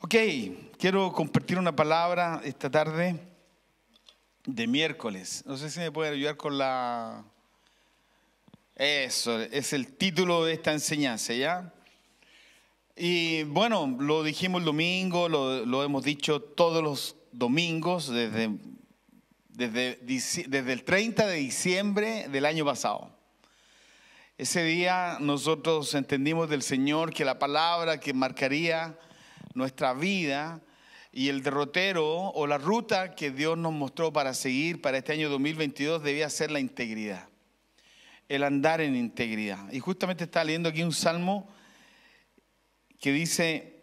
Ok, quiero compartir una palabra esta tarde de miércoles. No sé si me puede ayudar con la... Eso, es el título de esta enseñanza, ¿ya? Y bueno, lo dijimos el domingo, lo, hemos dicho todos los domingos desde, desde, desde el 30 de diciembre del año pasado. Ese día nosotros entendimos del Señor que la palabra que marcaría nuestra vida y el derrotero o la ruta que Dios nos mostró para seguir para este año 2022 debía ser la integridad, el andar en integridad. Y justamente está leyendo aquí un salmo que dice,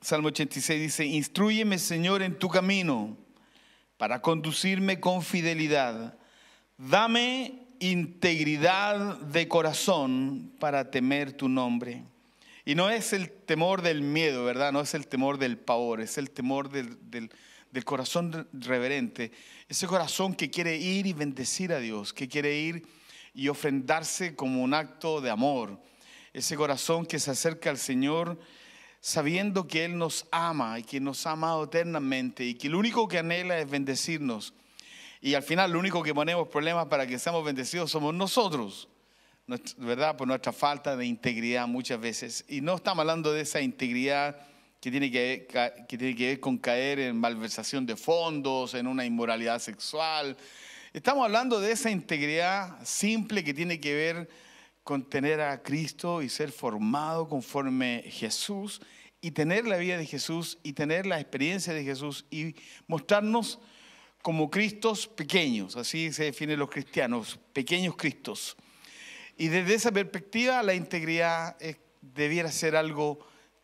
Salmo 86 dice, instruyeme Señor en tu camino para conducirme con fidelidad. Dame integridad de corazón para temer tu nombre. Y no es el temor del miedo, ¿verdad? No es el temor del pavor, es el temor del, corazón reverente, ese corazón que quiere ir y bendecir a Dios, que quiere ir y ofrendarse como un acto de amor, ese corazón que se acerca al Señor sabiendo que Él nos ama y que nos ha amado eternamente y que lo único que anhela es bendecirnos. Y al final lo único que ponemos problemas para que seamos bendecidos somos nosotros. ¿verdad? Por nuestra falta de integridad muchas veces. Y no estamos hablando de esa integridad que tiene que, que tiene que ver con caer en malversación de fondos, en una inmoralidad sexual. Estamos hablando de esa integridad simple que tiene que ver con tener a Cristo y ser formado conforme Jesús y tener la vida de Jesús y tener la experiencia de Jesús y mostrarnos como Cristos pequeños, así se definen los cristianos, pequeños Cristos. Y desde esa perspectiva, la integridad eh, debiera ser algo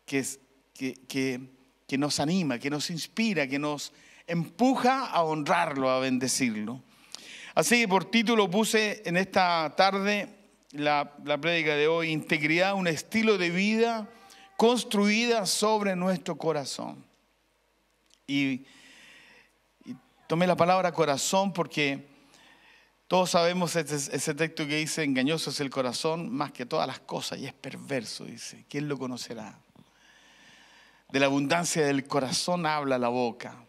que, que, nos anima, que nos inspira, que nos empuja a honrarlo, a bendecirlo. Así que por título puse en esta tarde la, la prédica de hoy, Integridad, un estilo de vida construida sobre nuestro corazón. y tomé la palabra corazón porque todos sabemos ese, texto que dice, engañoso es el corazón más que todas las cosas, y es perverso, dice, ¿quién lo conocerá? De la abundancia del corazón habla la boca.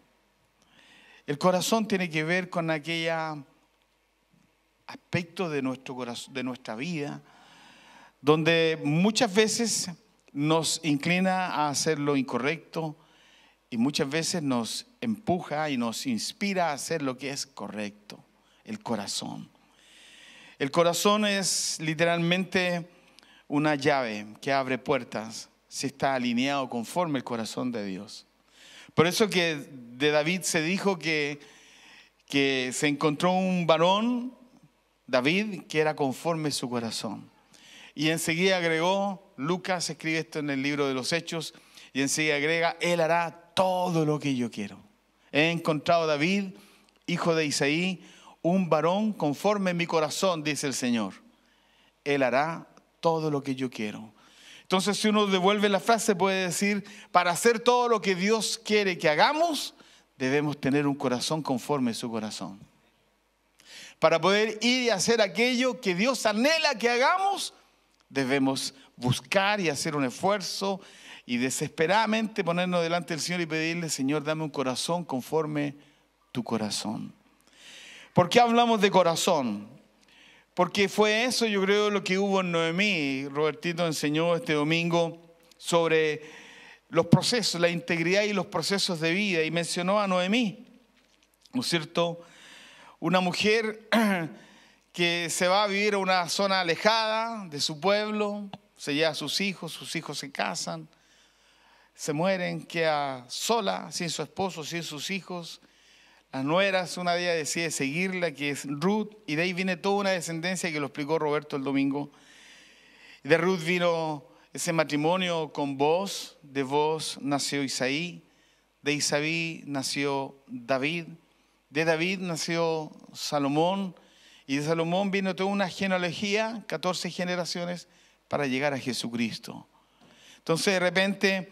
El corazón tiene que ver con aquella aspecto de, nuestro de nuestra vida, donde muchas veces nos inclina a hacer lo incorrecto y muchas veces nos empuja y nos inspira a hacer lo que es correcto el corazón. El corazón es literalmente una llave que abre puertas si está alineado conforme el corazón de Dios. Por eso que de David se dijo que, que se encontró un varón, David, que era conforme su corazón. Y enseguida agregó, Lucas escribe esto en el libro de los Hechos, y enseguida agrega, Él hará todo lo que yo quiero. He encontrado a David, hijo de Isaí, un varón conforme mi corazón, dice el Señor. Él hará todo lo que yo quiero. Entonces, si uno devuelve la frase, puede decir, para hacer todo lo que Dios quiere que hagamos, debemos tener un corazón conforme a su corazón. Para poder ir y hacer aquello que Dios anhela que hagamos, debemos buscar y hacer un esfuerzo y desesperadamente ponernos delante del Señor y pedirle, Señor, dame un corazón conforme tu corazón. ¿Por qué hablamos de corazón? Porque fue eso, yo creo, lo que hubo en Noemí. Robertito enseñó este domingo sobre los procesos, la integridad y los procesos de vida. Y mencionó a Noemí, ¿no es cierto? Una mujer que se va a vivir a una zona alejada de su pueblo, se lleva a sus hijos, sus hijos se casan, se mueren, queda sola, sin su esposo, sin sus hijos, las nueras, una de ellas decide seguirla, que es Ruth, y de ahí viene toda una descendencia que lo explicó Roberto el domingo. De Ruth vino ese matrimonio con vos, de vos nació Isaí, de Isaí nació David, de David nació Salomón, y de Salomón vino toda una genealogía, 14 generaciones, para llegar a Jesucristo. Entonces de repente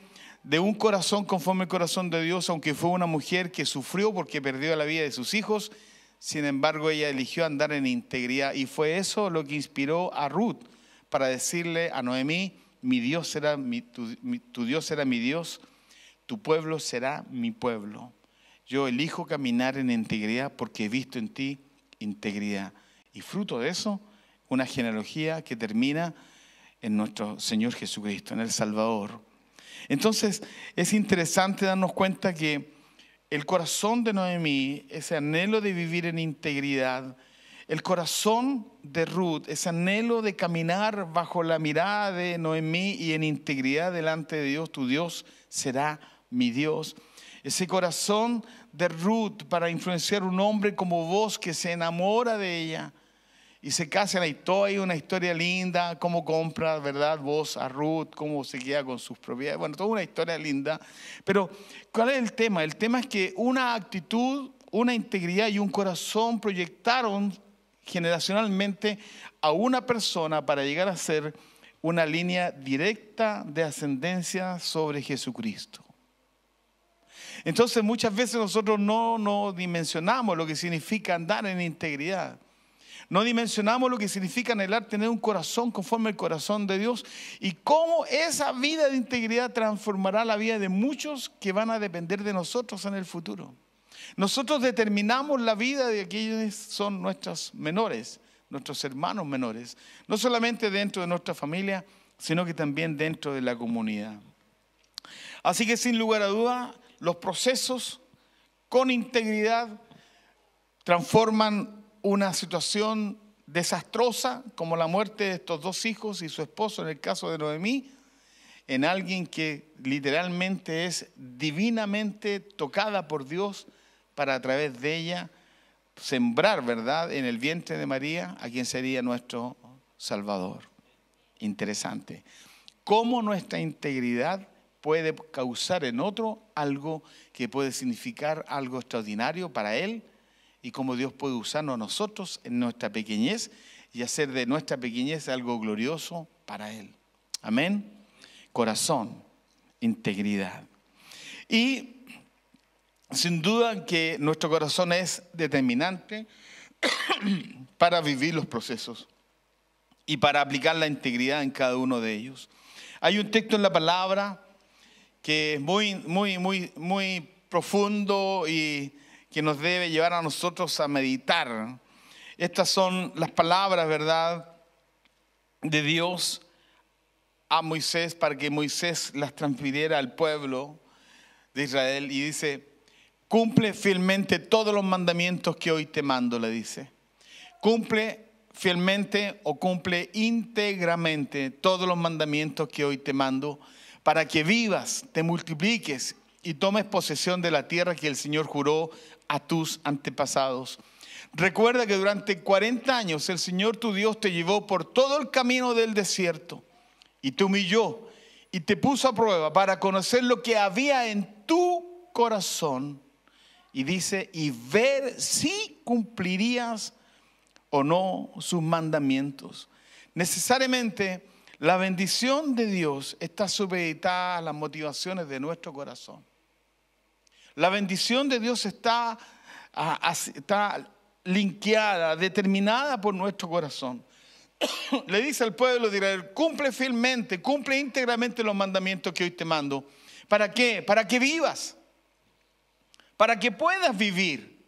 de un corazón conforme al corazón de Dios, aunque fue una mujer que sufrió porque perdió la vida de sus hijos, sin embargo ella eligió andar en integridad y fue eso lo que inspiró a Ruth para decirle a Noemí, mi Dios será tu Dios será mi Dios, tu pueblo será mi pueblo. Yo elijo caminar en integridad porque he visto en ti integridad. Y fruto de eso, una genealogía que termina en nuestro Señor Jesucristo, en el Salvador. Entonces es interesante darnos cuenta que el corazón de Noemí, ese anhelo de vivir en integridad, el corazón de Ruth, ese anhelo de caminar bajo la mirada de Noemí y en integridad delante de Dios, tu Dios será mi Dios. Ese corazón de Ruth para influenciar un hombre como vos que se enamora de ella y se casa y todo hay una historia linda, cómo compra, ¿verdad? Vos a Ruth, cómo se queda con sus propiedades, bueno, toda una historia linda. Pero, ¿cuál es el tema? El tema es que una actitud, una integridad y un corazón proyectaron generacionalmente a una persona para llegar a ser una línea directa de ascendencia sobre Jesucristo. Entonces muchas veces nosotros no, no dimensionamos lo que significa andar en integridad. No dimensionamos lo que significa anhelar tener un corazón conforme al corazón de Dios y cómo esa vida de integridad transformará la vida de muchos que van a depender de nosotros en el futuro. Nosotros determinamos la vida de aquellos que son nuestros menores, nuestros hermanos menores, no solamente dentro de nuestra familia, sino que también dentro de la comunidad. Así que sin lugar a duda, los procesos con integridad transforman una situación desastrosa como la muerte de estos dos hijos y su esposo en el caso de Noemí, en alguien que literalmente es divinamente tocada por Dios para a través de ella sembrar, ¿verdad?, en el vientre de María a quien sería nuestro Salvador. Interesante. ¿Cómo nuestra integridad puede causar en otro algo que puede significar algo extraordinario para él? y cómo Dios puede usarnos a nosotros en nuestra pequeñez y hacer de nuestra pequeñez algo glorioso para Él. Amén. Corazón, integridad. Y sin duda que nuestro corazón es determinante para vivir los procesos y para aplicar la integridad en cada uno de ellos. Hay un texto en la palabra que es muy, muy, muy, muy profundo y que nos debe llevar a nosotros a meditar. Estas son las palabras, ¿verdad?, de Dios a Moisés para que Moisés las transfiriera al pueblo de Israel y dice, cumple fielmente todos los mandamientos que hoy te mando, le dice. Cumple fielmente o cumple íntegramente todos los mandamientos que hoy te mando para que vivas, te multipliques y tomes posesión de la tierra que el Señor juró a tus antepasados. Recuerda que durante 40 años el Señor tu Dios te llevó por todo el camino del desierto y te humilló y te puso a prueba para conocer lo que había en tu corazón. Y dice, y ver si cumplirías o no sus mandamientos. Necesariamente la bendición de Dios está supeditada a las motivaciones de nuestro corazón. La bendición de Dios está, está linkeada, determinada por nuestro corazón. Le dice al pueblo de cumple fielmente, cumple íntegramente los mandamientos que hoy te mando. ¿Para qué? Para que vivas, para que puedas vivir,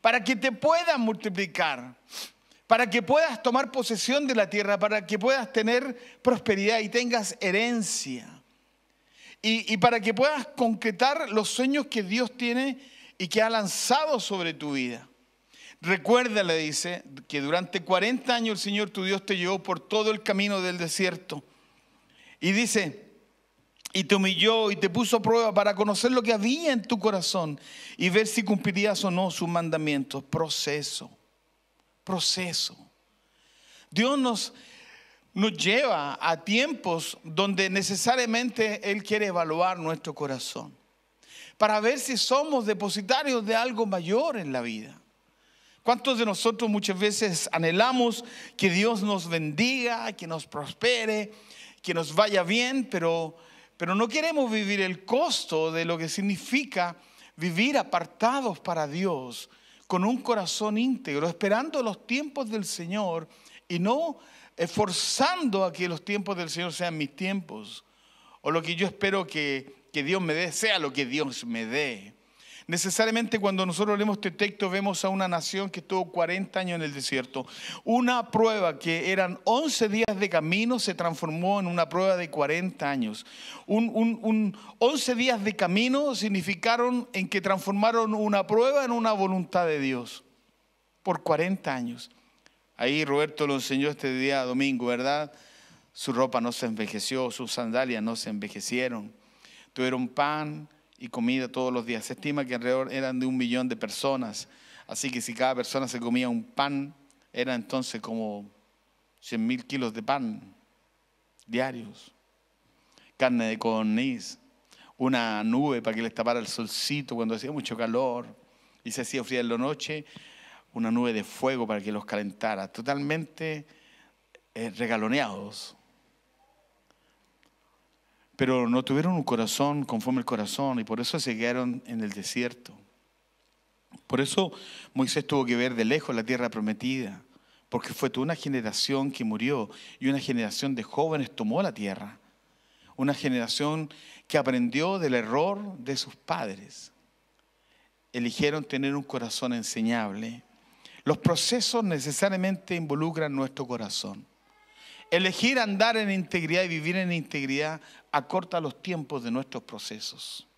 para que te puedas multiplicar, para que puedas tomar posesión de la tierra, para que puedas tener prosperidad y tengas herencia y, para que puedas concretar los sueños que Dios tiene y que ha lanzado sobre tu vida. Recuerda, le dice, que durante 40 años el Señor tu Dios te llevó por todo el camino del desierto. Y dice, y te humilló y te puso a prueba para conocer lo que había en tu corazón y ver si cumplirías o no sus mandamientos. Proceso, proceso. Dios nos nos lleva a tiempos donde necesariamente Él quiere evaluar nuestro corazón para ver si somos depositarios de algo mayor en la vida. ¿Cuántos de nosotros muchas veces anhelamos que Dios nos bendiga, que nos prospere, que nos vaya bien, pero, pero no queremos vivir el costo de lo que significa vivir apartados para Dios, con un corazón íntegro, esperando los tiempos del Señor y no esforzando a que los tiempos del Señor sean mis tiempos, o lo que yo espero que, Dios me dé, sea lo que Dios me dé. Necesariamente cuando nosotros leemos este texto vemos a una nación que estuvo 40 años en el desierto. Una prueba que eran 11 días de camino se transformó en una prueba de 40 años. Un, un, 11 días de camino significaron en que transformaron una prueba en una voluntad de Dios por 40 años. Ahí Roberto lo enseñó este día domingo, ¿verdad? Su ropa no se envejeció, sus sandalias no se envejecieron. Tuvieron pan y comida todos los días. Se estima que alrededor eran de un millón de personas. Así que si cada persona se comía un pan, era entonces como 100 mil kilos de pan diarios. Carne de codorniz, una nube para que le tapara el solcito cuando hacía mucho calor y se hacía fría en la noche una nube de fuego para que los calentara, totalmente eh, regaloneados. Pero no tuvieron un corazón conforme al corazón y por eso se quedaron en el desierto. Por eso Moisés tuvo que ver de lejos la tierra prometida, porque fue toda una generación que murió y una generación de jóvenes tomó la tierra, una generación que aprendió del error de sus padres. Eligieron tener un corazón enseñable los procesos necesariamente involucran nuestro corazón. Elegir andar en integridad y vivir en integridad acorta los tiempos de nuestros procesos.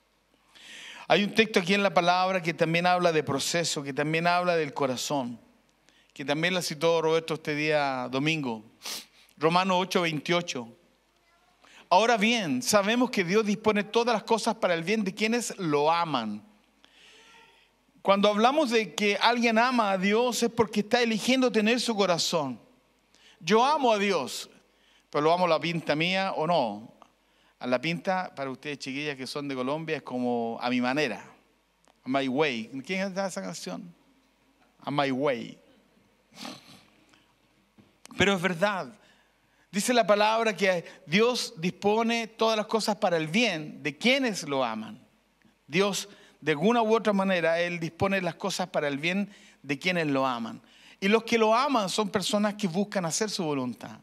Hay un texto aquí en la palabra que también habla de proceso, que también habla del corazón, que también la citó Roberto este día domingo. Romano 8.28 Ahora bien, sabemos que Dios dispone todas las cosas para el bien de quienes lo aman cuando hablamos de que alguien ama a Dios es porque está eligiendo tener su corazón. Yo amo a Dios, pero lo amo a la pinta mía o no. A la pinta, para ustedes chiquillas que son de Colombia, es como a mi manera. A my way. ¿Quién da esa canción? A my way. Pero es verdad. Dice la palabra que Dios dispone todas las cosas para el bien de quienes lo aman. Dios de alguna u otra manera, Él dispone las cosas para el bien de quienes lo aman. Y los que lo aman son personas que buscan hacer su voluntad.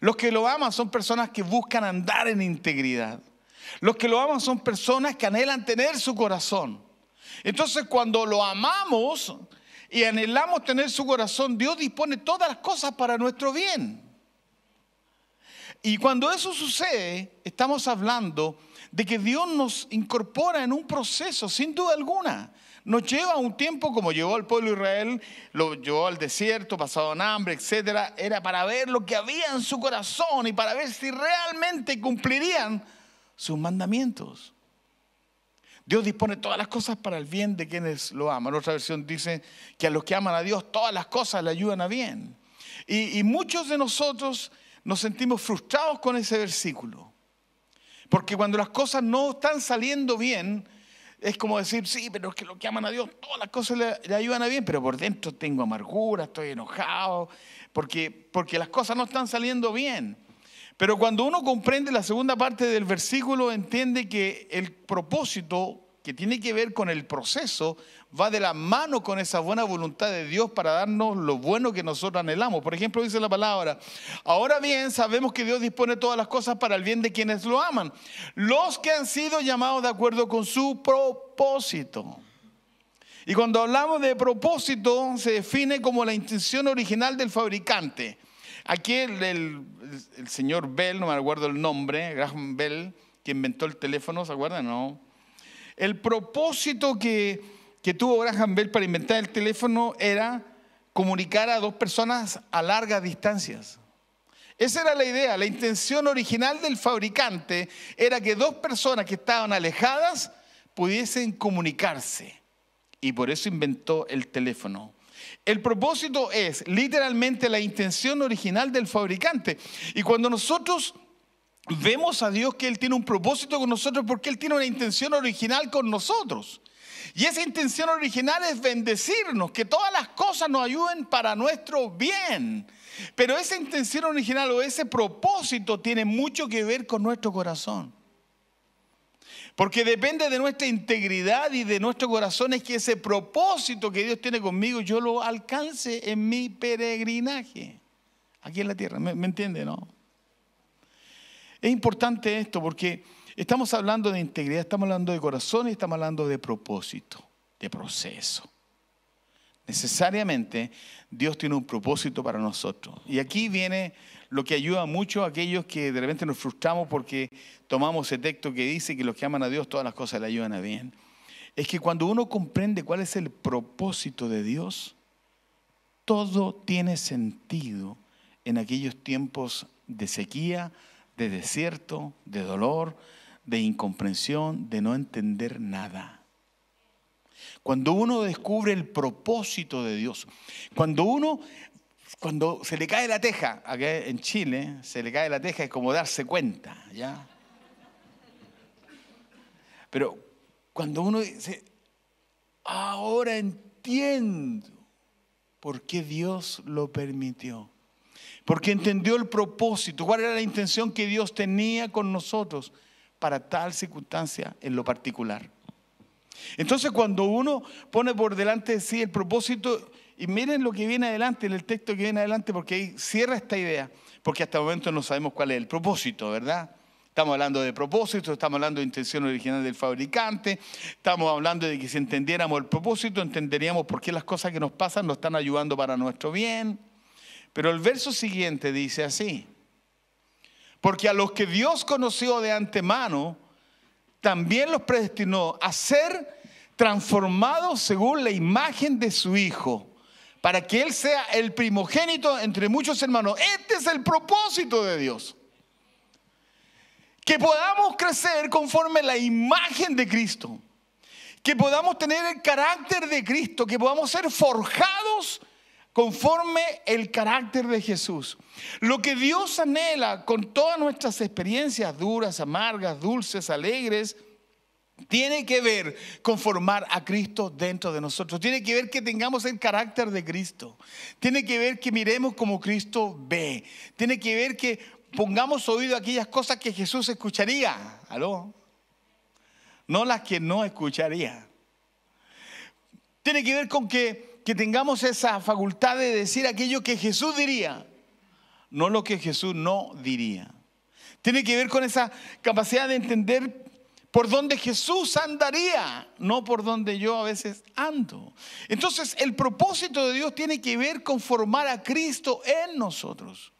Los que lo aman son personas que buscan andar en integridad. Los que lo aman son personas que anhelan tener su corazón. Entonces cuando lo amamos y anhelamos tener su corazón, Dios dispone todas las cosas para nuestro bien. Y cuando eso sucede, estamos hablando de que Dios nos incorpora en un proceso, sin duda alguna. Nos lleva un tiempo como llevó al pueblo de Israel, lo llevó al desierto, pasado en hambre, etc. Era para ver lo que había en su corazón y para ver si realmente cumplirían sus mandamientos. Dios dispone todas las cosas para el bien de quienes lo aman. Otra versión dice que a los que aman a Dios todas las cosas le ayudan a bien. y muchos de nosotros nos sentimos frustrados con ese versículo. Porque cuando las cosas no están saliendo bien, es como decir, sí, pero es que lo que aman a Dios, todas las cosas le, le, ayudan a bien, pero por dentro tengo amargura, estoy enojado, porque, porque las cosas no están saliendo bien. Pero cuando uno comprende la segunda parte del versículo, entiende que el propósito que tiene que ver con el proceso, va de la mano con esa buena voluntad de Dios para darnos lo bueno que nosotros anhelamos. Por ejemplo, dice la palabra, ahora bien sabemos que Dios dispone todas las cosas para el bien de quienes lo aman, los que han sido llamados de acuerdo con su propósito. Y cuando hablamos de propósito, se define como la intención original del fabricante. Aquí el, señor Bell, no me acuerdo el nombre, Graham Bell, que inventó el teléfono, ¿se acuerdan? No el propósito que, tuvo Graham Bell para inventar el teléfono era comunicar a dos personas a largas distancias. Esa era la idea, la intención original del fabricante era que dos personas que estaban alejadas pudiesen comunicarse. Y por eso inventó el teléfono. El propósito es literalmente la intención original del fabricante. Y cuando nosotros vemos a Dios que Él tiene un propósito con nosotros porque Él tiene una intención original con nosotros. Y esa intención original es bendecirnos, que todas las cosas nos ayuden para nuestro bien. Pero esa intención original o ese propósito tiene mucho que ver con nuestro corazón. Porque depende de nuestra integridad y de nuestro corazón es que ese propósito que Dios tiene conmigo yo lo alcance en mi peregrinaje. Aquí en la tierra, ¿me, entiende, no? Es importante esto porque estamos hablando de integridad, estamos hablando de corazón y estamos hablando de propósito, de proceso. Necesariamente Dios tiene un propósito para nosotros. Y aquí viene lo que ayuda mucho a aquellos que de repente nos frustramos porque tomamos ese texto que dice que los que aman a Dios todas las cosas le ayudan a bien. Es que cuando uno comprende cuál es el propósito de Dios, todo tiene sentido en aquellos tiempos de sequía, de desierto, de dolor, de incomprensión, de no entender nada. Cuando uno descubre el propósito de Dios, cuando uno, cuando se le cae la teja, acá en Chile se le cae la teja es como darse cuenta, ¿ya? Pero cuando uno dice, ahora entiendo por qué Dios lo permitió porque entendió el propósito, cuál era la intención que Dios tenía con nosotros para tal circunstancia en lo particular. Entonces cuando uno pone por delante de sí el propósito, y miren lo que viene adelante, en el texto que viene adelante, porque ahí cierra esta idea, porque hasta el momento no sabemos cuál es el propósito, ¿verdad? Estamos hablando de propósito, estamos hablando de intención original del fabricante, estamos hablando de que si entendiéramos el propósito, entenderíamos por qué las cosas que nos pasan nos están ayudando para nuestro bien. Pero el verso siguiente dice así, porque a los que Dios conoció de antemano, también los predestinó a ser transformados según la imagen de su Hijo, para que Él sea el primogénito entre muchos hermanos. Este es el propósito de Dios. Que podamos crecer conforme la imagen de Cristo. Que podamos tener el carácter de Cristo. Que podamos ser forjados conforme el carácter de Jesús. Lo que Dios anhela con todas nuestras experiencias duras, amargas, dulces, alegres, tiene que ver con formar a Cristo dentro de nosotros. Tiene que ver que tengamos el carácter de Cristo. Tiene que ver que miremos como Cristo ve. Tiene que ver que pongamos oído a aquellas cosas que Jesús escucharía. ¿Aló? No las que no escucharía. Tiene que ver con que que tengamos esa facultad de decir aquello que Jesús diría, no lo que Jesús no diría. Tiene que ver con esa capacidad de entender por donde Jesús andaría, no por donde yo a veces ando. Entonces el propósito de Dios tiene que ver con formar a Cristo en nosotros.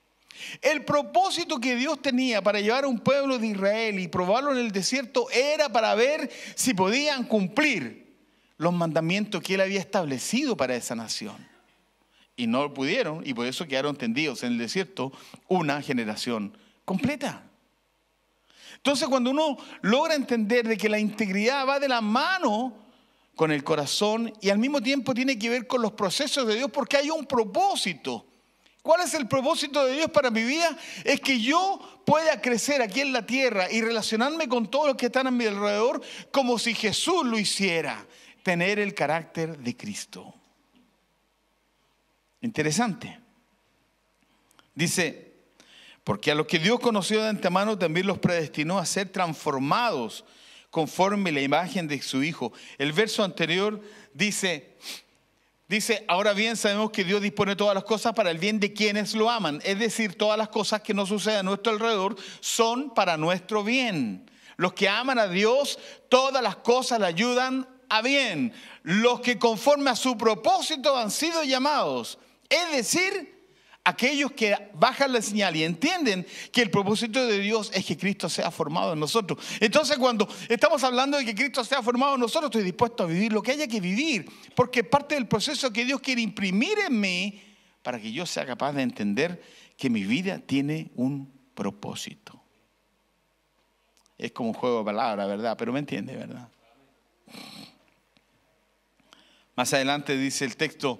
El propósito que Dios tenía para llevar a un pueblo de Israel y probarlo en el desierto era para ver si podían cumplir los mandamientos que él había establecido para esa nación. Y no lo pudieron y por eso quedaron tendidos en el desierto una generación completa. Entonces cuando uno logra entender de que la integridad va de la mano con el corazón y al mismo tiempo tiene que ver con los procesos de Dios porque hay un propósito. ¿Cuál es el propósito de Dios para mi vida? Es que yo pueda crecer aquí en la tierra y relacionarme con todos los que están a mi alrededor como si Jesús lo hiciera tener el carácter de Cristo. Interesante. Dice, porque a los que Dios conoció de antemano también los predestinó a ser transformados conforme la imagen de su Hijo. El verso anterior dice, dice, ahora bien sabemos que Dios dispone todas las cosas para el bien de quienes lo aman. Es decir, todas las cosas que nos suceden a nuestro alrededor son para nuestro bien. Los que aman a Dios, todas las cosas le ayudan a bien los que conforme a su propósito han sido llamados. Es decir, aquellos que bajan la señal y entienden que el propósito de Dios es que Cristo sea formado en nosotros. Entonces cuando estamos hablando de que Cristo sea formado en nosotros, estoy dispuesto a vivir lo que haya que vivir, porque parte del proceso que Dios quiere imprimir en mí para que yo sea capaz de entender que mi vida tiene un propósito. Es como un juego de palabras, ¿verdad? Pero me entiende, ¿verdad? Más adelante dice el texto,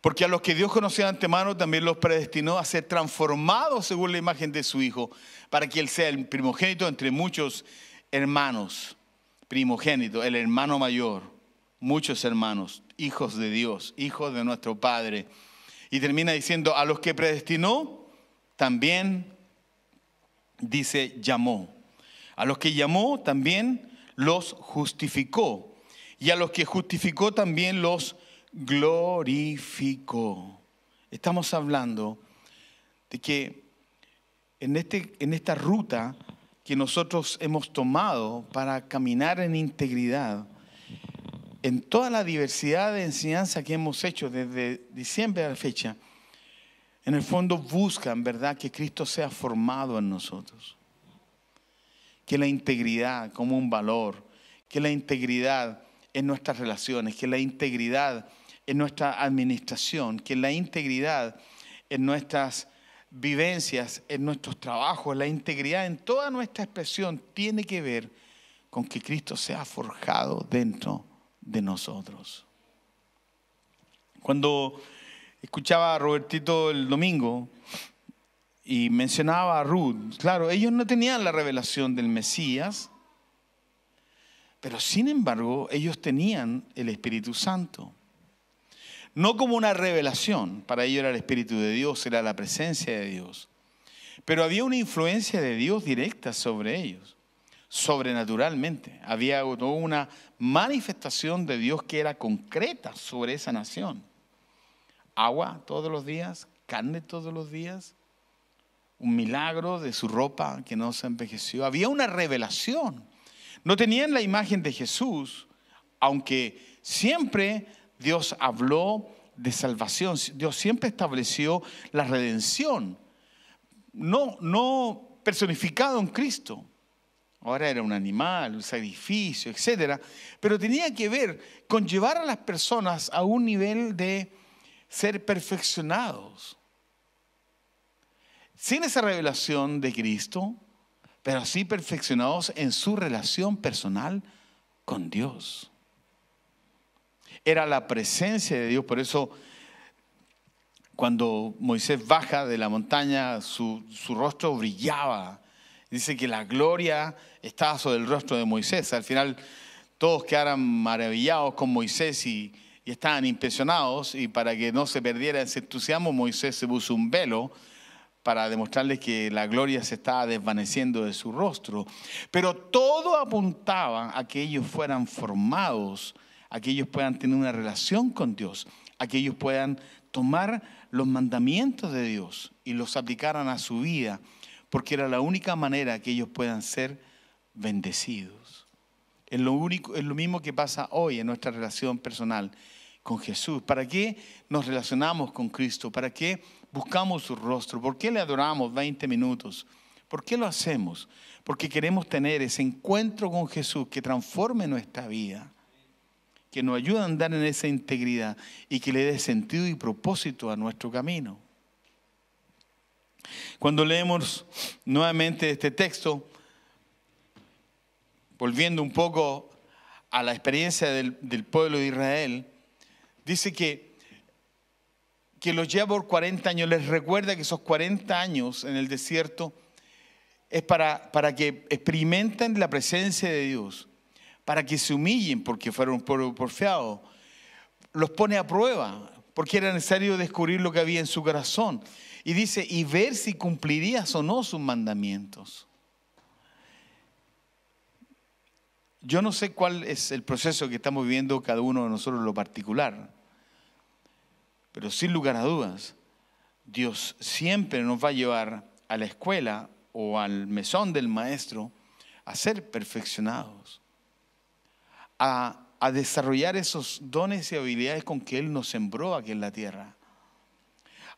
porque a los que Dios conoció de antemano también los predestinó a ser transformados según la imagen de su Hijo, para que Él sea el primogénito entre muchos hermanos, primogénito, el hermano mayor, muchos hermanos, hijos de Dios, hijos de nuestro Padre. Y termina diciendo, a los que predestinó, también dice, llamó. A los que llamó, también los justificó y a los que justificó también los glorificó. Estamos hablando de que en, este, en esta ruta que nosotros hemos tomado para caminar en integridad, en toda la diversidad de enseñanza que hemos hecho desde diciembre a la fecha, en el fondo buscan, ¿verdad?, que Cristo sea formado en nosotros. Que la integridad como un valor, que la integridad en nuestras relaciones, que la integridad en nuestra administración, que la integridad en nuestras vivencias, en nuestros trabajos, la integridad en toda nuestra expresión tiene que ver con que Cristo se ha forjado dentro de nosotros. Cuando escuchaba a Robertito el domingo y mencionaba a Ruth, claro, ellos no tenían la revelación del Mesías, pero sin embargo, ellos tenían el Espíritu Santo. No como una revelación, para ellos era el Espíritu de Dios, era la presencia de Dios. Pero había una influencia de Dios directa sobre ellos, sobrenaturalmente. Había una manifestación de Dios que era concreta sobre esa nación. Agua todos los días, carne todos los días, un milagro de su ropa que no se envejeció. Había una revelación no tenían la imagen de Jesús, aunque siempre Dios habló de salvación, Dios siempre estableció la redención, no, no personificado en Cristo. Ahora era un animal, un sacrificio, etc. Pero tenía que ver con llevar a las personas a un nivel de ser perfeccionados. Sin esa revelación de Cristo, pero sí perfeccionados en su relación personal con Dios. Era la presencia de Dios, por eso cuando Moisés baja de la montaña, su, rostro brillaba. Dice que la gloria estaba sobre el rostro de Moisés. Al final todos quedaron maravillados con Moisés y, y estaban impresionados y para que no se perdiera ese entusiasmo, Moisés se puso un velo para demostrarles que la gloria se estaba desvaneciendo de su rostro. Pero todo apuntaba a que ellos fueran formados, a que ellos puedan tener una relación con Dios, a que ellos puedan tomar los mandamientos de Dios y los aplicaran a su vida, porque era la única manera que ellos puedan ser bendecidos. Es lo, único, es lo mismo que pasa hoy en nuestra relación personal con Jesús? ¿Para qué nos relacionamos con Cristo? ¿Para qué buscamos su rostro? ¿Por qué le adoramos 20 minutos? ¿Por qué lo hacemos? Porque queremos tener ese encuentro con Jesús que transforme nuestra vida, que nos ayude a andar en esa integridad y que le dé sentido y propósito a nuestro camino. Cuando leemos nuevamente este texto, volviendo un poco a la experiencia del, del pueblo de Israel, dice que, que los lleva por 40 años, les recuerda que esos 40 años en el desierto es para, para que experimenten la presencia de Dios, para que se humillen porque fueron pueblo porfiado. Los pone a prueba, porque era necesario descubrir lo que había en su corazón. Y dice, y ver si cumplirías o no sus mandamientos. Yo no sé cuál es el proceso que estamos viviendo cada uno de nosotros lo particular, pero sin lugar a dudas, Dios siempre nos va a llevar a la escuela o al mesón del maestro a ser perfeccionados, a, a desarrollar esos dones y habilidades con que Él nos sembró aquí en la tierra,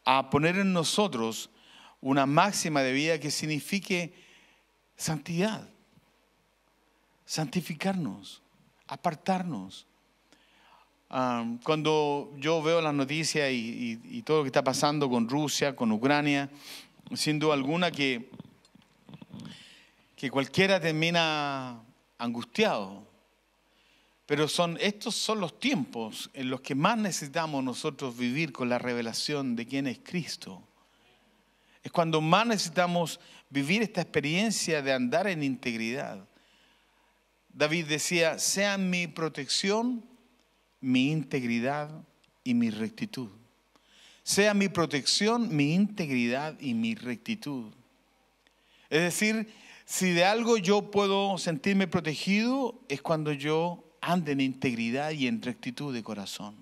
a poner en nosotros una máxima de vida que signifique santidad santificarnos, apartarnos. cuando yo veo las noticias y, todo lo que está pasando con Rusia, con Ucrania, sin duda alguna que, que cualquiera termina angustiado. Pero son, estos son los tiempos en los que más necesitamos nosotros vivir con la revelación de quién es Cristo. Es cuando más necesitamos vivir esta experiencia de andar en integridad David decía, sea mi protección, mi integridad y mi rectitud. Sea mi protección, mi integridad y mi rectitud. Es decir, si de algo yo puedo sentirme protegido es cuando yo ande en integridad y en rectitud de corazón.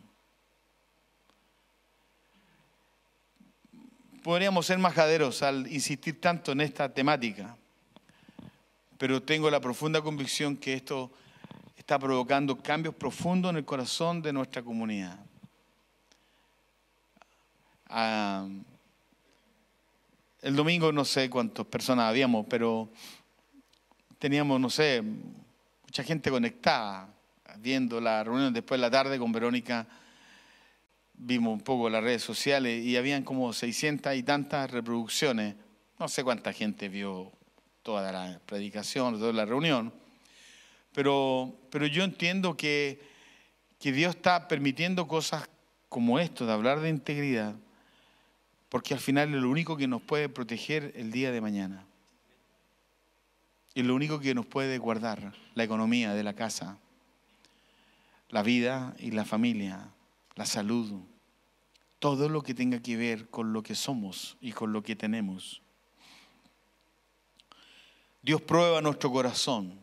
Podríamos ser majaderos al insistir tanto en esta temática pero tengo la profunda convicción que esto está provocando cambios profundos en el corazón de nuestra comunidad. Ah, el domingo no sé cuántas personas habíamos, pero teníamos, no sé, mucha gente conectada, viendo la reunión después de la tarde con Verónica, vimos un poco las redes sociales y habían como 600 y tantas reproducciones. No sé cuánta gente vio toda la predicación, toda la reunión, pero, pero yo entiendo que, que Dios está permitiendo cosas como esto, de hablar de integridad, porque al final es lo único que nos puede proteger el día de mañana. Es lo único que nos puede guardar la economía de la casa, la vida y la familia, la salud, todo lo que tenga que ver con lo que somos y con lo que tenemos. Dios prueba nuestro corazón.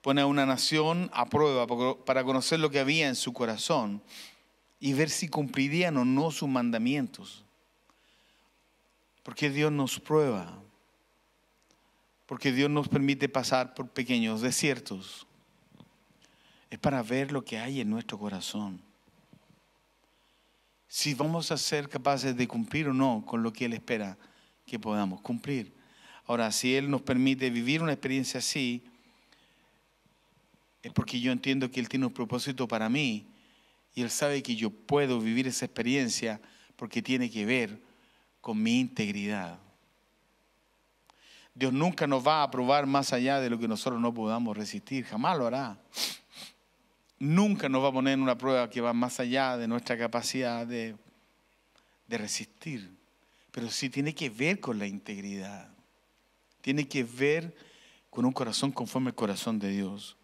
Pone a una nación a prueba para conocer lo que había en su corazón y ver si cumplirían o no sus mandamientos. Porque Dios nos prueba. Porque Dios nos permite pasar por pequeños desiertos. Es para ver lo que hay en nuestro corazón. Si vamos a ser capaces de cumplir o no con lo que Él espera que podamos cumplir. Ahora, si Él nos permite vivir una experiencia así, es porque yo entiendo que Él tiene un propósito para mí y Él sabe que yo puedo vivir esa experiencia porque tiene que ver con mi integridad. Dios nunca nos va a probar más allá de lo que nosotros no podamos resistir, jamás lo hará. Nunca nos va a poner en una prueba que va más allá de nuestra capacidad de, de resistir, pero sí tiene que ver con la integridad tiene que ver con un corazón conforme al corazón de Dios.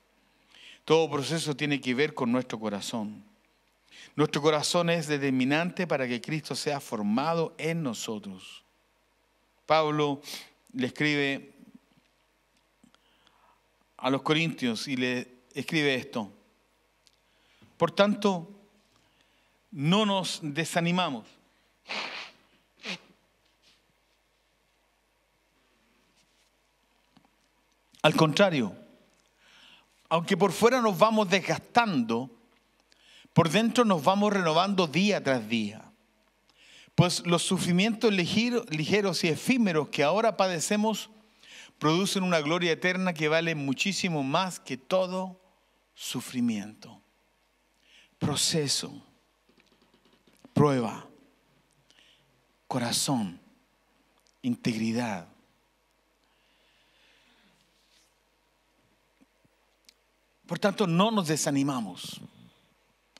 Todo proceso tiene que ver con nuestro corazón. Nuestro corazón es determinante para que Cristo sea formado en nosotros. Pablo le escribe a los corintios y le escribe esto. Por tanto, no nos desanimamos. Al contrario, aunque por fuera nos vamos desgastando, por dentro nos vamos renovando día tras día. Pues los sufrimientos ligeros y efímeros que ahora padecemos producen una gloria eterna que vale muchísimo más que todo sufrimiento. Proceso, prueba, corazón, integridad, Por tanto, no nos desanimamos.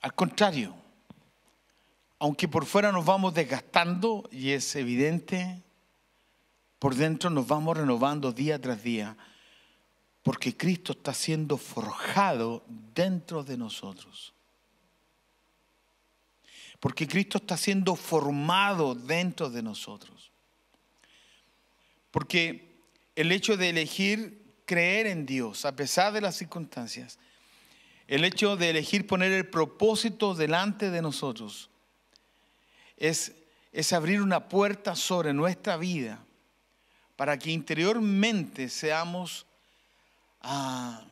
Al contrario, aunque por fuera nos vamos desgastando, y es evidente, por dentro nos vamos renovando día tras día, porque Cristo está siendo forjado dentro de nosotros. Porque Cristo está siendo formado dentro de nosotros. Porque el hecho de elegir creer en Dios a pesar de las circunstancias, el hecho de elegir poner el propósito delante de nosotros, es, es abrir una puerta sobre nuestra vida para que interiormente seamos ah,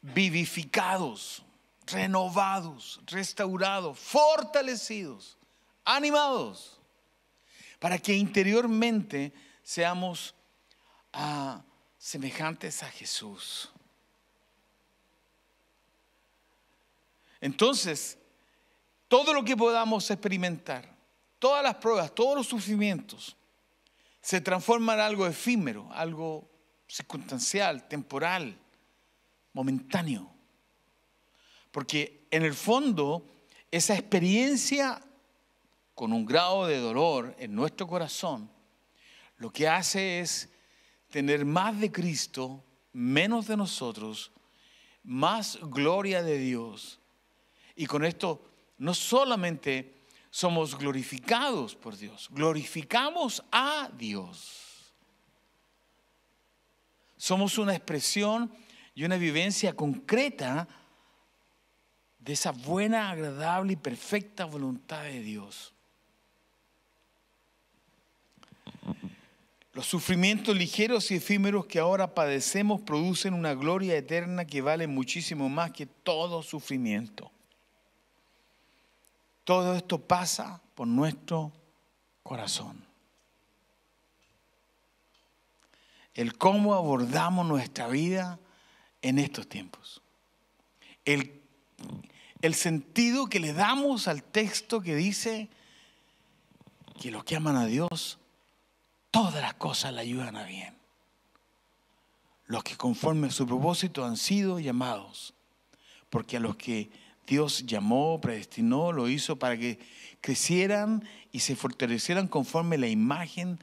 vivificados, renovados, restaurados, fortalecidos, animados, para que interiormente seamos ah, semejantes a Jesús. Entonces, todo lo que podamos experimentar, todas las pruebas, todos los sufrimientos, se transforma en algo efímero, algo circunstancial, temporal, momentáneo. Porque en el fondo, esa experiencia con un grado de dolor en nuestro corazón, lo que hace es tener más de Cristo, menos de nosotros, más gloria de Dios. Y con esto no solamente somos glorificados por Dios, glorificamos a Dios. Somos una expresión y una vivencia concreta de esa buena, agradable y perfecta voluntad de Dios. Los sufrimientos ligeros y efímeros que ahora padecemos producen una gloria eterna que vale muchísimo más que todo sufrimiento. Todo esto pasa por nuestro corazón. El cómo abordamos nuestra vida en estos tiempos. El, sentido que le damos al texto que dice que los que aman a Dios todas las cosas le ayudan a bien. Los que conforme a su propósito han sido llamados, porque a los que Dios llamó, predestinó, lo hizo para que crecieran y se fortalecieran conforme la imagen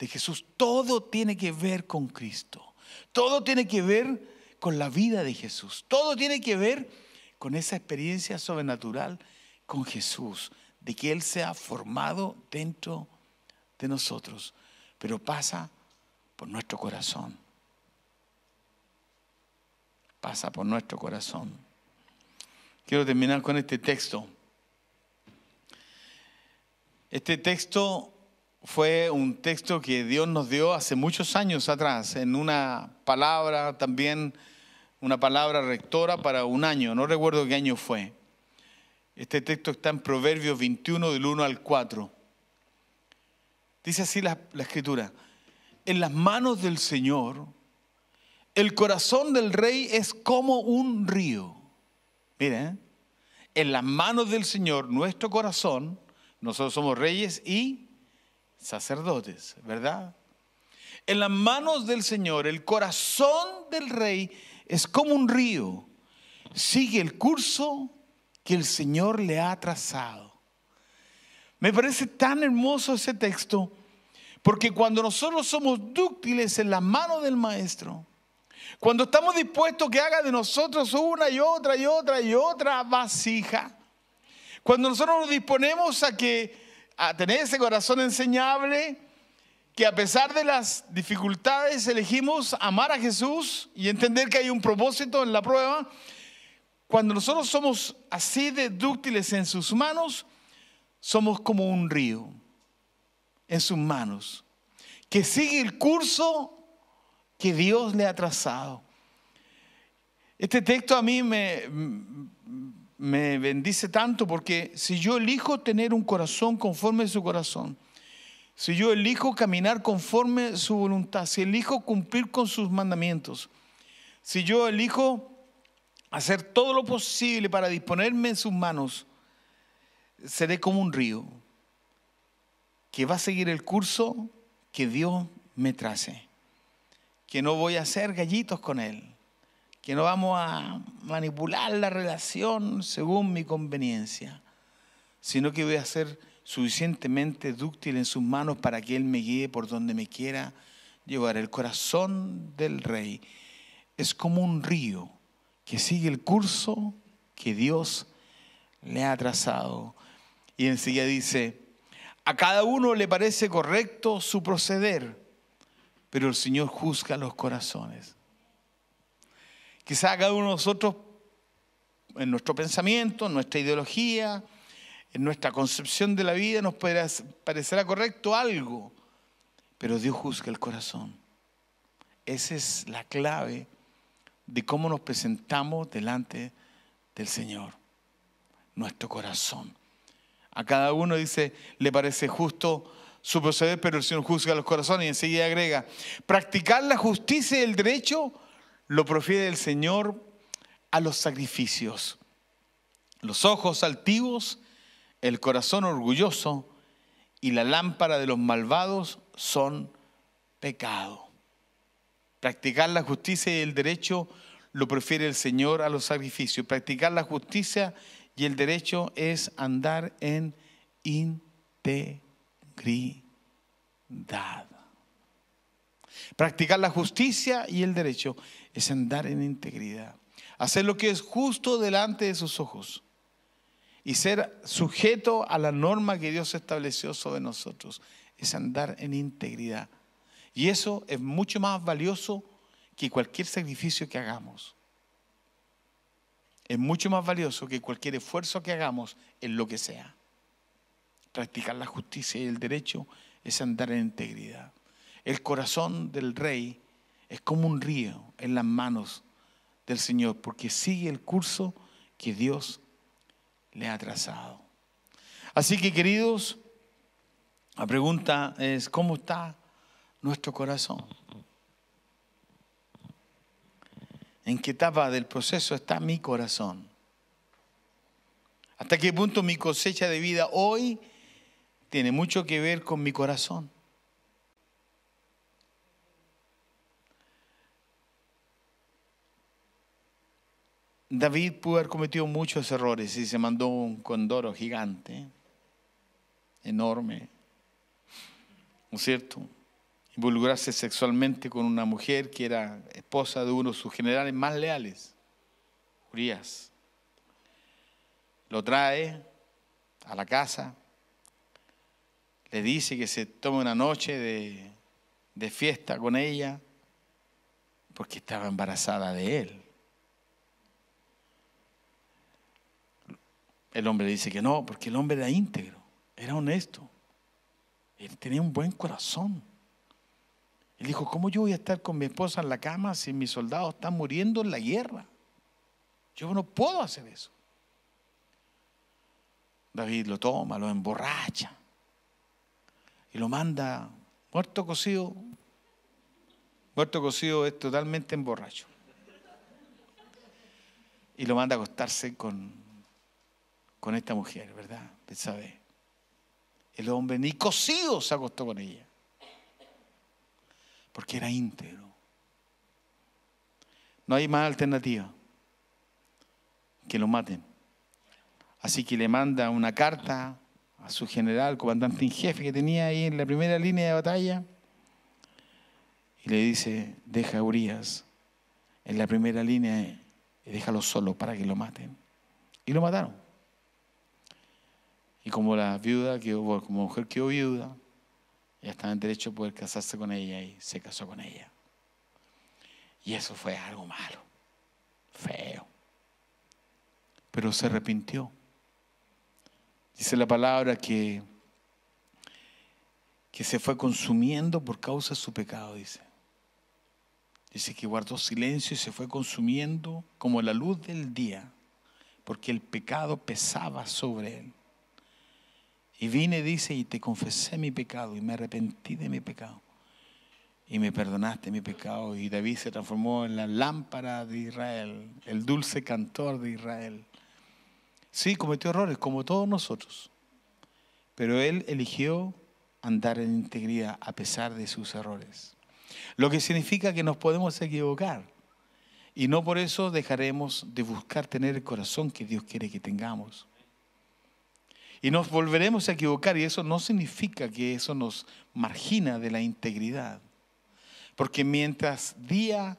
de Jesús. Todo tiene que ver con Cristo. Todo tiene que ver con la vida de Jesús. Todo tiene que ver con esa experiencia sobrenatural con Jesús, de que Él se ha formado dentro de nosotros pero pasa por nuestro corazón. Pasa por nuestro corazón. Quiero terminar con este texto. Este texto fue un texto que Dios nos dio hace muchos años atrás, en una palabra también, una palabra rectora para un año, no recuerdo qué año fue. Este texto está en Proverbios 21 del 1 al 4. Dice así la, escritura. En las manos del Señor, el corazón del rey es como un río. Miren, ¿eh? en las manos del Señor, nuestro corazón, nosotros somos reyes y sacerdotes, ¿verdad? En las manos del Señor, el corazón del rey es como un río. Sigue el curso que el Señor le ha trazado. Me parece tan hermoso ese texto porque cuando nosotros somos dúctiles en la mano del Maestro, cuando estamos dispuestos que haga de nosotros una y otra y otra y otra vasija, cuando nosotros nos disponemos a que a tener ese corazón enseñable, que a pesar de las dificultades elegimos amar a Jesús y entender que hay un propósito en la prueba, cuando nosotros somos así de dúctiles en sus manos, somos como un río en sus manos, que sigue el curso que Dios le ha trazado. Este texto a mí me, me bendice tanto porque si yo elijo tener un corazón conforme a su corazón, si yo elijo caminar conforme a su voluntad, si elijo cumplir con sus mandamientos, si yo elijo hacer todo lo posible para disponerme en sus manos, seré como un río que va a seguir el curso que Dios me trace, que no voy a hacer gallitos con Él, que no vamos a manipular la relación según mi conveniencia, sino que voy a ser suficientemente dúctil en sus manos para que Él me guíe por donde me quiera llevar. El corazón del rey es como un río que sigue el curso que Dios le ha trazado. Y enseguida dice, a cada uno le parece correcto su proceder, pero el Señor juzga los corazones. Quizá cada uno de nosotros, en nuestro pensamiento, en nuestra ideología, en nuestra concepción de la vida, nos parecerá correcto algo, pero Dios juzga el corazón. Esa es la clave de cómo nos presentamos delante del Señor, nuestro corazón. A cada uno dice, le parece justo su proceder, pero el Señor juzga los corazones y enseguida agrega, practicar la justicia y el derecho lo profiere el Señor a los sacrificios. Los ojos altivos, el corazón orgulloso y la lámpara de los malvados son pecado. Practicar la justicia y el derecho lo prefiere el Señor a los sacrificios. Practicar la justicia y el derecho es andar en integridad. Practicar la justicia y el derecho es andar en integridad. Hacer lo que es justo delante de sus ojos. Y ser sujeto a la norma que Dios estableció sobre nosotros. Es andar en integridad. Y eso es mucho más valioso que cualquier sacrificio que hagamos es mucho más valioso que cualquier esfuerzo que hagamos en lo que sea. Practicar la justicia y el derecho es andar en integridad. El corazón del rey es como un río en las manos del Señor porque sigue el curso que Dios le ha trazado. Así que queridos, la pregunta es, ¿cómo está nuestro corazón? en qué etapa del proceso está mi corazón. Hasta qué punto mi cosecha de vida hoy tiene mucho que ver con mi corazón. David pudo haber cometido muchos errores y se mandó un condoro gigante, enorme, ¿no es cierto? vulgarse sexualmente con una mujer que era esposa de uno de sus generales más leales, Urias. Lo trae a la casa, le dice que se tome una noche de, de fiesta con ella, porque estaba embarazada de él. El hombre le dice que no, porque el hombre era íntegro, era honesto, él tenía un buen corazón. Él dijo, ¿cómo yo voy a estar con mi esposa en la cama si mis soldados están muriendo en la guerra? Yo no puedo hacer eso. David lo toma, lo emborracha y lo manda muerto cocido. Muerto cocido es totalmente emborracho. Y lo manda a acostarse con, con esta mujer, ¿verdad? el hombre ni cocido se acostó con ella porque era íntegro. No hay más alternativa que lo maten. Así que le manda una carta a su general, comandante en jefe que tenía ahí en la primera línea de batalla, y le dice, deja a Urias en la primera línea y déjalo solo para que lo maten. Y lo mataron. Y como la viuda, quedó, como mujer quedó viuda, ella estaba en derecho a poder casarse con ella y se casó con ella. Y eso fue algo malo, feo. Pero se arrepintió. Dice la palabra que, que se fue consumiendo por causa de su pecado, dice. Dice que guardó silencio y se fue consumiendo como la luz del día, porque el pecado pesaba sobre él. Y vine, dice, y te confesé mi pecado y me arrepentí de mi pecado. Y me perdonaste mi pecado. Y David se transformó en la lámpara de Israel, el dulce cantor de Israel. Sí, cometió errores, como todos nosotros. Pero él eligió andar en integridad a pesar de sus errores. Lo que significa que nos podemos equivocar. Y no por eso dejaremos de buscar tener el corazón que Dios quiere que tengamos. Y nos volveremos a equivocar y eso no significa que eso nos margina de la integridad. Porque mientras día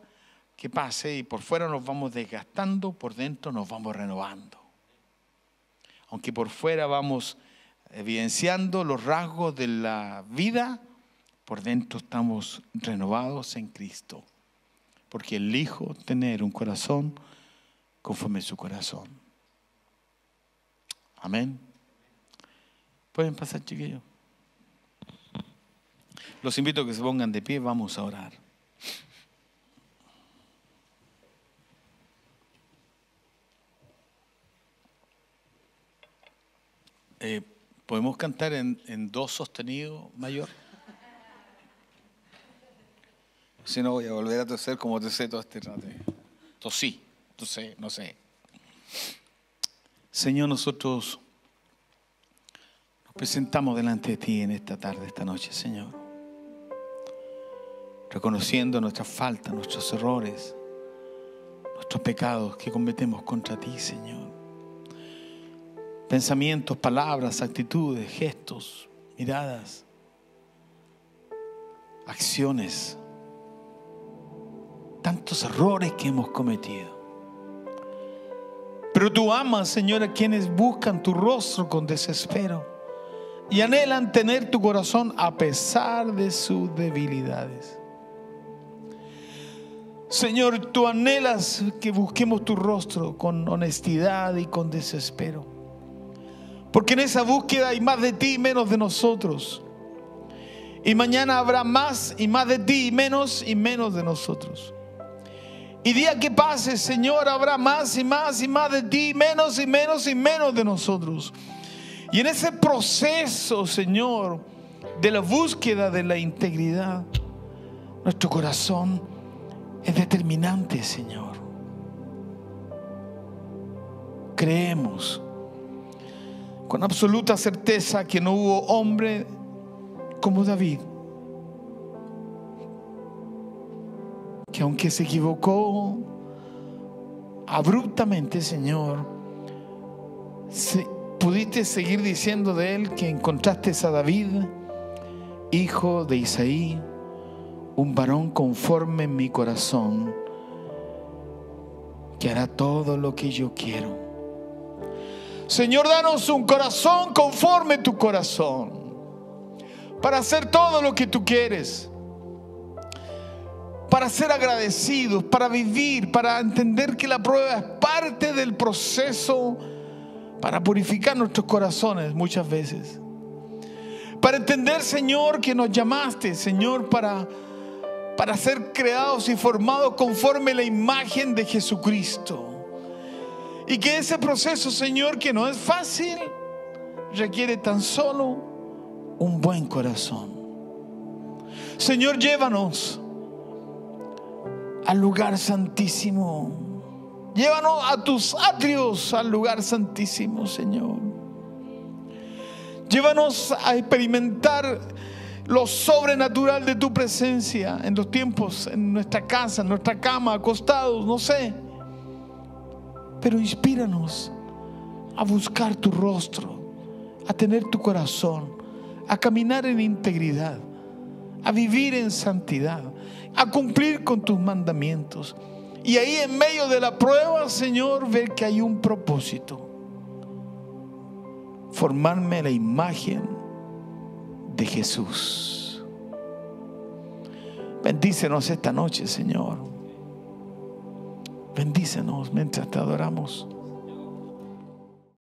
que pase y por fuera nos vamos desgastando, por dentro nos vamos renovando. Aunque por fuera vamos evidenciando los rasgos de la vida, por dentro estamos renovados en Cristo. Porque elijo tener un corazón conforme a su corazón. Amén. Pueden pasar, chiquillos. Los invito a que se pongan de pie, vamos a orar. Eh, ¿Podemos cantar en, en do sostenido mayor? Si no, voy a volver a toser como tosé todo este rato. Tosí, tosé, no sé. Señor, nosotros nos presentamos delante de ti en esta tarde, esta noche, Señor. Reconociendo nuestras faltas, nuestros errores, nuestros pecados que cometemos contra ti, Señor. Pensamientos, palabras, actitudes, gestos, miradas, acciones. Tantos errores que hemos cometido. Pero tú amas, Señor, a quienes buscan tu rostro con desespero y anhelan tener tu corazón a pesar de sus debilidades. Señor, tú anhelas que busquemos tu rostro con honestidad y con desespero. Porque en esa búsqueda hay más de ti y menos de nosotros. Y mañana habrá más y más de ti y menos y menos de nosotros. Y día que pase, Señor, habrá más y más y más de ti, menos y menos y menos de nosotros. Y en ese proceso, Señor, de la búsqueda de la integridad, nuestro corazón es determinante, Señor. Creemos con absoluta certeza que no hubo hombre como David, que aunque se equivocó abruptamente, Señor, se pudiste seguir diciendo de él que encontraste a David, hijo de Isaí, un varón conforme en mi corazón, que hará todo lo que yo quiero. Señor, danos un corazón conforme tu corazón, para hacer todo lo que tú quieres, para ser agradecidos, para vivir, para entender que la prueba es parte del proceso para purificar nuestros corazones muchas veces. Para entender, Señor, que nos llamaste, Señor, para, para ser creados y formados conforme la imagen de Jesucristo. Y que ese proceso, Señor, que no es fácil, requiere tan solo un buen corazón. Señor, llévanos al lugar santísimo Llévanos a tus atrios, al lugar santísimo, Señor. Llévanos a experimentar lo sobrenatural de tu presencia en los tiempos, en nuestra casa, en nuestra cama, acostados, no sé. Pero inspíranos a buscar tu rostro, a tener tu corazón, a caminar en integridad, a vivir en santidad, a cumplir con tus mandamientos y ahí en medio de la prueba, Señor, ver que hay un propósito. Formarme la imagen de Jesús. Bendícenos esta noche, Señor. Bendícenos mientras te adoramos.